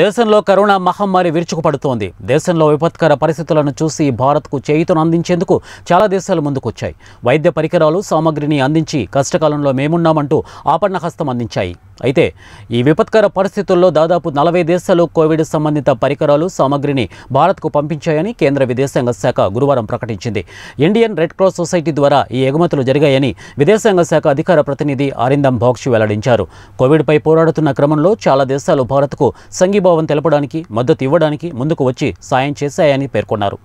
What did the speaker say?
దేశంలో కరోనా మహమ్మారి విరుచుకుపడుతోంది దేశంలో విపత్కర పరిస్థితులను చూసి భారత్కు చేయుతను అందించేందుకు చాలా దేశాలు ముందుకొచ్చాయి వైద్య పరికరాలు సామాగ్రిని అందించి కష్టకాలంలో మేమున్నామంటూ ఆపన్న హస్తం అందించాయి అయితే ఈ విపత్కర పరిస్థితుల్లో దాదాపు నలభై దేశాలు కోవిడ్ సంబంధిత పరికరాలు సామాగ్రిని భారత్కు పంపించాయని కేంద్ర విదేశాంగ శాఖ గురువారం ప్రకటించింది ఇండియన్ రెడ్ క్రాస్ సొసైటీ ద్వారా ఈ ఎగుమతులు జరిగాయని విదేశాంగ శాఖ అధికార ప్రతినిధి అరిందం భోక్షి వెల్లడించారు కోవిడ్పై పోరాడుతున్న క్రమంలో చాలా దేశాలు భారత్కు సంఘ భావం తెలపడానికి మద్దతు ఇవ్వడానికి ముందుకు వచ్చి సాయం చేశాయని పేర్కొన్నారు